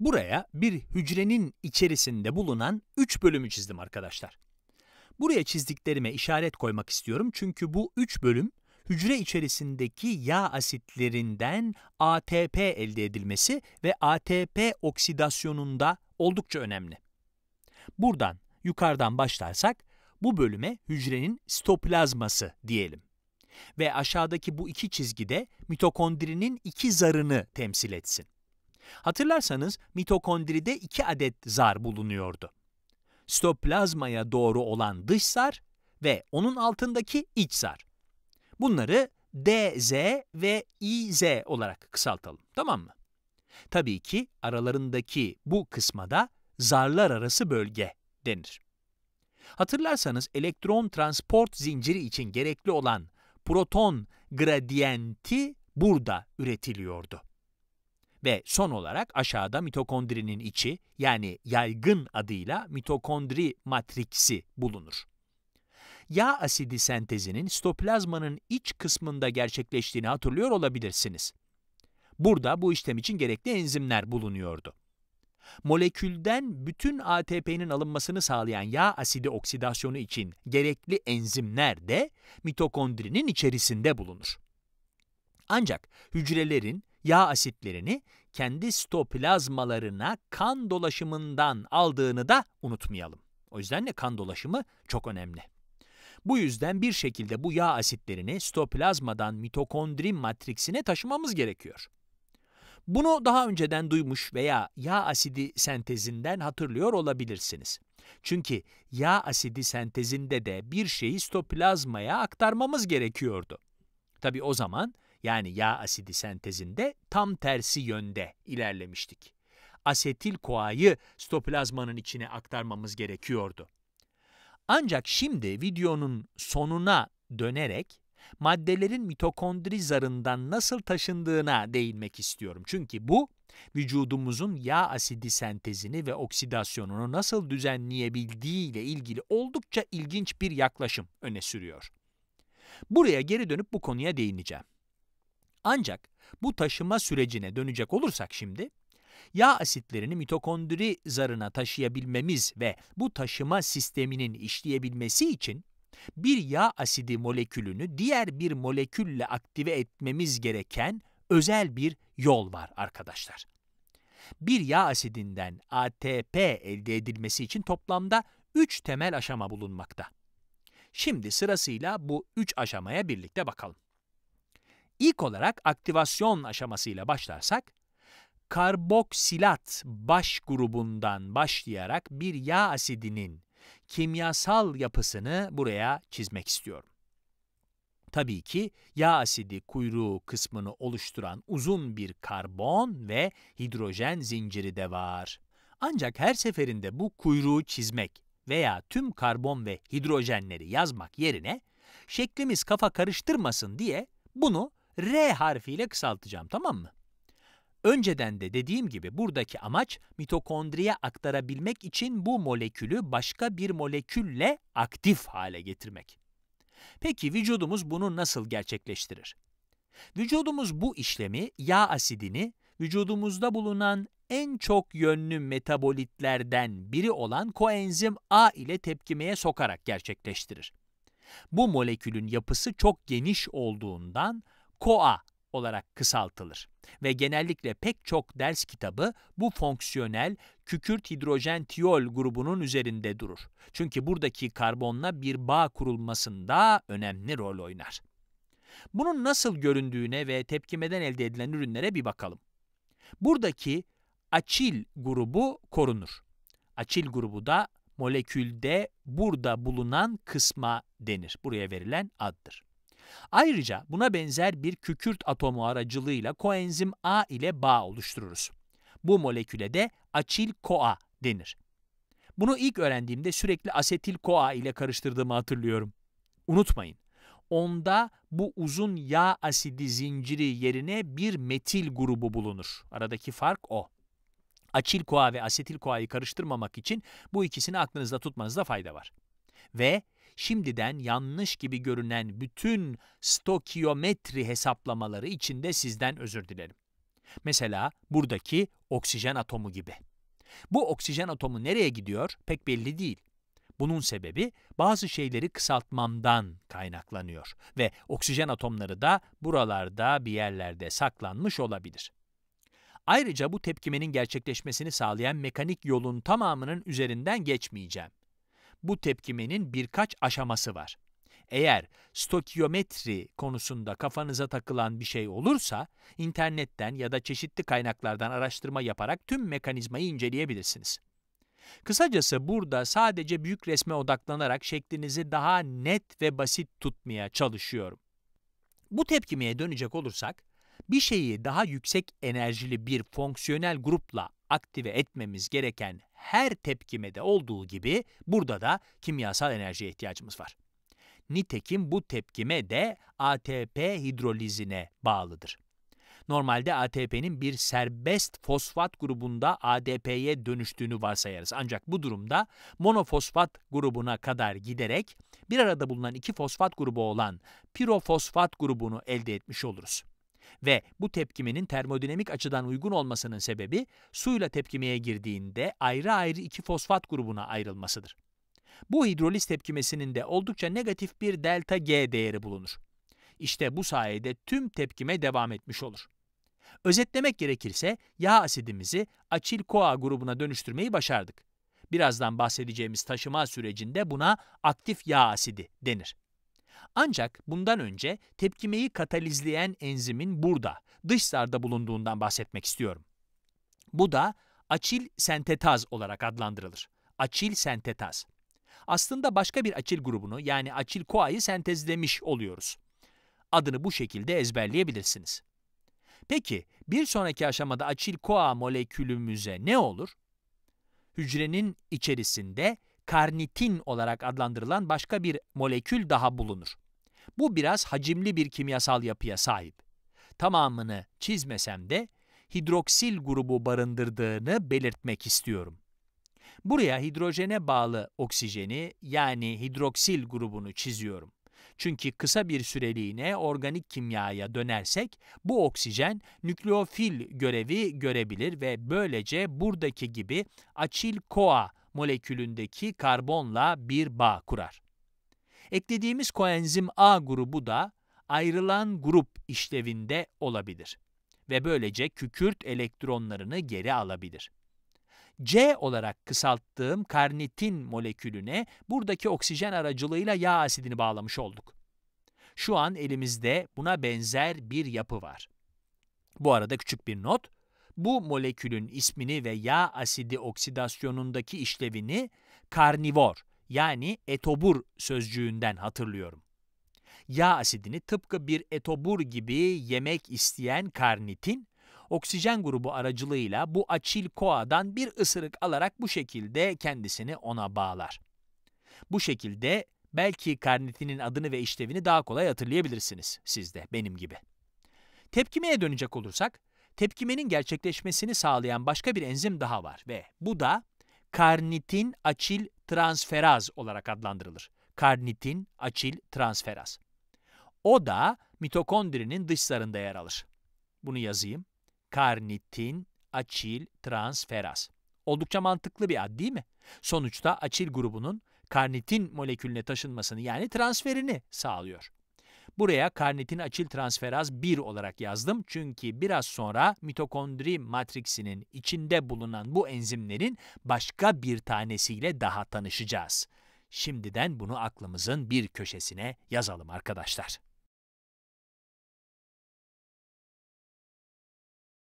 Buraya bir hücrenin içerisinde bulunan 3 bölümü çizdim arkadaşlar. Buraya çizdiklerime işaret koymak istiyorum çünkü bu 3 bölüm hücre içerisindeki yağ asitlerinden ATP elde edilmesi ve ATP oksidasyonunda oldukça önemli. Buradan yukarıdan başlarsak bu bölüme hücrenin stoplazması diyelim. Ve aşağıdaki bu iki çizgide mitokondrinin iki zarını temsil etsin. Hatırlarsanız mitokondride iki adet zar bulunuyordu. Stoplazmaya doğru olan dış zar ve onun altındaki iç zar. Bunları DZ ve IZ olarak kısaltalım, tamam mı? Tabii ki aralarındaki bu kısmada zarlar arası bölge denir. Hatırlarsanız elektron transport zinciri için gerekli olan proton gradiyenti burada üretiliyordu. Ve son olarak aşağıda mitokondrinin içi yani yaygın adıyla mitokondri matriksi bulunur. Yağ asidi sentezinin sitoplazmanın iç kısmında gerçekleştiğini hatırlıyor olabilirsiniz. Burada bu işlem için gerekli enzimler bulunuyordu. Molekülden bütün ATP'nin alınmasını sağlayan yağ asidi oksidasyonu için gerekli enzimler de mitokondrinin içerisinde bulunur. Ancak hücrelerin yağ asitlerini kendi sitoplazmalarına kan dolaşımından aldığını da unutmayalım. O yüzden de kan dolaşımı çok önemli. Bu yüzden bir şekilde bu yağ asitlerini sitoplazmadan mitokondri matriksine taşımamız gerekiyor. Bunu daha önceden duymuş veya yağ asidi sentezinden hatırlıyor olabilirsiniz. Çünkü yağ asidi sentezinde de bir şeyi sitoplazmaya aktarmamız gerekiyordu. Tabi o zaman yani yağ asidi sentezinde tam tersi yönde ilerlemiştik. Asetil koayı stoplazmanın içine aktarmamız gerekiyordu. Ancak şimdi videonun sonuna dönerek maddelerin mitokondri zarından nasıl taşındığına değinmek istiyorum. Çünkü bu vücudumuzun yağ asidi sentezini ve oksidasyonunu nasıl düzenleyebildiği ile ilgili oldukça ilginç bir yaklaşım öne sürüyor. Buraya geri dönüp bu konuya değineceğim. Ancak bu taşıma sürecine dönecek olursak şimdi, yağ asitlerini mitokondri zarına taşıyabilmemiz ve bu taşıma sisteminin işleyebilmesi için bir yağ asidi molekülünü diğer bir molekülle aktive etmemiz gereken özel bir yol var arkadaşlar. Bir yağ asidinden ATP elde edilmesi için toplamda 3 temel aşama bulunmakta. Şimdi sırasıyla bu 3 aşamaya birlikte bakalım. İlk olarak aktivasyon aşamasıyla başlarsak, karboksilat baş grubundan başlayarak bir yağ asidinin kimyasal yapısını buraya çizmek istiyorum. Tabii ki yağ asidi kuyruğu kısmını oluşturan uzun bir karbon ve hidrojen zinciri de var. Ancak her seferinde bu kuyruğu çizmek veya tüm karbon ve hidrojenleri yazmak yerine şeklimiz kafa karıştırmasın diye bunu R harfiyle kısaltacağım tamam mı? Önceden de dediğim gibi buradaki amaç mitokondriye aktarabilmek için bu molekülü başka bir molekülle aktif hale getirmek. Peki vücudumuz bunu nasıl gerçekleştirir? Vücudumuz bu işlemi yağ asidini vücudumuzda bulunan en çok yönlü metabolitlerden biri olan koenzim A ile tepkimeye sokarak gerçekleştirir. Bu molekülün yapısı çok geniş olduğundan COA olarak kısaltılır ve genellikle pek çok ders kitabı bu fonksiyonel kükürt hidrojen tiol grubunun üzerinde durur. Çünkü buradaki karbonla bir bağ kurulmasında önemli rol oynar. Bunun nasıl göründüğüne ve tepkimeden elde edilen ürünlere bir bakalım. Buradaki açil grubu korunur. Açil grubu da molekülde burada bulunan kısma denir. Buraya verilen addır. Ayrıca buna benzer bir kükürt atomu aracılığıyla koenzim A ile bağ oluştururuz. Bu moleküle de açil koa denir. Bunu ilk öğrendiğimde sürekli asetil koa ile karıştırdığımı hatırlıyorum. Unutmayın, onda bu uzun yağ asidi zinciri yerine bir metil grubu bulunur. Aradaki fark o. açil koa ve asetil koayı karıştırmamak için bu ikisini aklınızda tutmanızda fayda var ve şimdiden yanlış gibi görünen bütün stokiyometri hesaplamaları için de sizden özür dilerim. Mesela buradaki oksijen atomu gibi. Bu oksijen atomu nereye gidiyor pek belli değil. Bunun sebebi bazı şeyleri kısaltmamdan kaynaklanıyor ve oksijen atomları da buralarda bir yerlerde saklanmış olabilir. Ayrıca bu tepkimenin gerçekleşmesini sağlayan mekanik yolun tamamının üzerinden geçmeyeceğim bu tepkimenin birkaç aşaması var. Eğer stokiyometri konusunda kafanıza takılan bir şey olursa, internetten ya da çeşitli kaynaklardan araştırma yaparak tüm mekanizmayı inceleyebilirsiniz. Kısacası burada sadece büyük resme odaklanarak şeklinizi daha net ve basit tutmaya çalışıyorum. Bu tepkimeye dönecek olursak, bir şeyi daha yüksek enerjili bir fonksiyonel grupla aktive etmemiz gereken her tepkimede olduğu gibi burada da kimyasal enerjiye ihtiyacımız var. Nitekim bu tepkime de ATP hidrolizine bağlıdır. Normalde ATP'nin bir serbest fosfat grubunda ADP'ye dönüştüğünü varsayarız. Ancak bu durumda monofosfat grubuna kadar giderek bir arada bulunan iki fosfat grubu olan pirofosfat grubunu elde etmiş oluruz. Ve bu tepkimenin termodinamik açıdan uygun olmasının sebebi suyla tepkimeye girdiğinde ayrı ayrı iki fosfat grubuna ayrılmasıdır. Bu hidroliz tepkimesinin de oldukça negatif bir delta G değeri bulunur. İşte bu sayede tüm tepkime devam etmiş olur. Özetlemek gerekirse yağ asidimizi açil koa grubuna dönüştürmeyi başardık. Birazdan bahsedeceğimiz taşıma sürecinde buna aktif yağ asidi denir. Ancak bundan önce tepkimeyi katalizleyen enzimin burada, dış zarda bulunduğundan bahsetmek istiyorum. Bu da açil sentetaz olarak adlandırılır. Açil sentetaz. Aslında başka bir açil grubunu yani açil koayı sentezlemiş oluyoruz. Adını bu şekilde ezberleyebilirsiniz. Peki bir sonraki aşamada açil koa molekülümüze ne olur? Hücrenin içerisinde karnitin olarak adlandırılan başka bir molekül daha bulunur. Bu biraz hacimli bir kimyasal yapıya sahip. Tamamını çizmesem de hidroksil grubu barındırdığını belirtmek istiyorum. Buraya hidrojene bağlı oksijeni yani hidroksil grubunu çiziyorum. Çünkü kısa bir süreliğine organik kimyaya dönersek bu oksijen nükleofil görevi görebilir ve böylece buradaki gibi açil-CoA molekülündeki karbonla bir bağ kurar. Eklediğimiz koenzim A grubu da ayrılan grup işlevinde olabilir ve böylece kükürt elektronlarını geri alabilir. C olarak kısalttığım karnitin molekülüne buradaki oksijen aracılığıyla yağ asidini bağlamış olduk. Şu an elimizde buna benzer bir yapı var. Bu arada küçük bir not, bu molekülün ismini ve yağ asidi oksidasyonundaki işlevini karnivor yani etobur sözcüğünden hatırlıyorum. Yağ asidini tıpkı bir etobur gibi yemek isteyen karnitin, oksijen grubu aracılığıyla bu açil koadan bir ısırık alarak bu şekilde kendisini ona bağlar. Bu şekilde belki karnitinin adını ve işlevini daha kolay hatırlayabilirsiniz siz de benim gibi. Tepkimeye dönecek olursak, Tepkimenin gerçekleşmesini sağlayan başka bir enzim daha var ve bu da karnitin açil transferaz olarak adlandırılır. Karnitin açil transferaz. O da mitokondrinin dışlarında yer alır. Bunu yazayım. Karnitin açil transferaz. Oldukça mantıklı bir ad değil mi? Sonuçta açil grubunun karnitin molekülüne taşınmasını yani transferini sağlıyor. Buraya karnitin açil transferaz 1 olarak yazdım çünkü biraz sonra mitokondri matriksinin içinde bulunan bu enzimlerin başka bir tanesiyle daha tanışacağız. Şimdiden bunu aklımızın bir köşesine yazalım arkadaşlar.